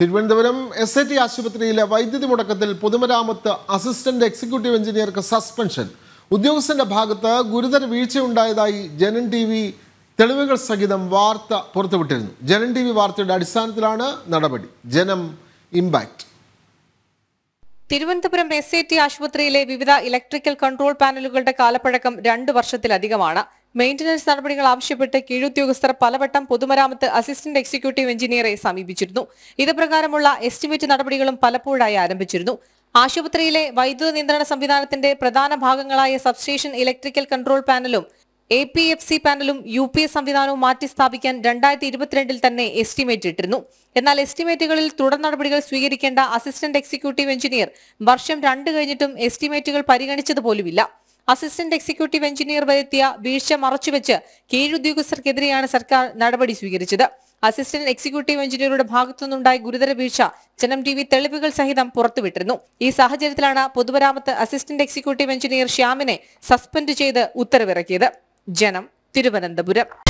Thiruvananthapuram S I T ആശുപത്രിയിലെ വൈദ്യുതി മുടക്കത്തിൽ പൊതുമരാമത്ത് അസിസ്റ്റന്റ് എക്സിക്യൂട്ടീവ് എഞ്ചിനീയർക്ക് സസ്പെൻഷൻ ഉദ്യോഗസ്ഥന്റെ ഭാഗത്ത് ഗുരുതര വീഴ്ചയുണ്ടായതായി ജനൻ ടി വി തെളിവുകൾ സഹിതം വാർത്ത പുറത്തുവിട്ടിരുന്നു ജനൻ ടി വി വാർത്തയുടെ അടിസ്ഥാനത്തിലാണ് നടപടി Janam impact Thiruvananthapuram S I T ആശുപത്രിയിലെ വിവിധ ഇലക്ട്രിക്കൽ കൺട്രോൾ പാനലുകളുടെ കാലപ്പഴക്കം രണ്ടു വർഷത്തിലധികമാണ് മെയിന്റനൻസ് നടപടികൾ ആവശ്യപ്പെട്ട് കീഴുദ്യോഗസ്ഥർ പലവട്ടം പൊതുമരാമത്ത് അസിസ്റ്റന്റ് എക്സിക്യൂട്ടീവ് എഞ്ചിനീയറെ സമീപിച്ചിരുന്നു ഇതുപ്രകാരമുള്ള എസ്റ്റിമേറ്റ് നടപടികളും പലപ്പോഴായി ആരംഭിച്ചിരുന്നു ആശുപത്രിയിലെ വൈദ്യുത നിയന്ത്രണ സംവിധാനത്തിന്റെ പ്രധാന ഭാഗങ്ങളായ സബ്സ്റ്റേഷൻ ഇലക്ട്രിക്കൽ കൺട്രോൾ പാനലും എ പി എഫ് സി പാനലും യു പി എസ് സംവിധാനവും മാറ്റി സ്ഥാപിക്കാൻ രണ്ടായിരത്തി ഇരുപത്തിരണ്ടിൽ തന്നെ എസ്റ്റിമേറ്റ് ഇട്ടിരുന്നു എന്നാൽ എസ്റ്റിമേറ്റുകളിൽ തുടർ നടപടികൾ സ്വീകരിക്കേണ്ട അസിസ്റ്റന്റ് എക്സിക്യൂട്ടീവ് എഞ്ചിനീയർ വർഷം രണ്ട് കഴിഞ്ഞിട്ടും എസ്റ്റിമേറ്റുകൾ പരിഗണിച്ചതുപോലുമില്ല അസിസ്റ്റന്റ് എക്സിക്യൂട്ടീവ് എഞ്ചിനീയർ വരുത്തിയ വീഴ്ച മറച്ചുവെച്ച് കീഴുദ്യോഗസ്ഥർക്കെതിരെയാണ് സർക്കാർ നടപടി സ്വീകരിച്ചത് അസിസ്റ്റന്റ് എക്സിക്യൂട്ടീവ് എഞ്ചിനീയറുടെ ഭാഗത്തുനിന്നുണ്ടായ ഗുരുതര വീഴ്ച ജനം ടി വി തെളിവുകൾ സഹിതം പുറത്തുവിട്ടിരുന്നു ഈ സാഹചര്യത്തിലാണ് പൊതുമരാമത്ത് അസിസ്റ്റന്റ് എക്സിക്യൂട്ടീവ് എഞ്ചിനീയർ ശ്യാമിനെ സസ്പെൻഡ് ചെയ്ത് ഉത്തരവിറക്കിയത് ജനം തിരുവനന്തപുരം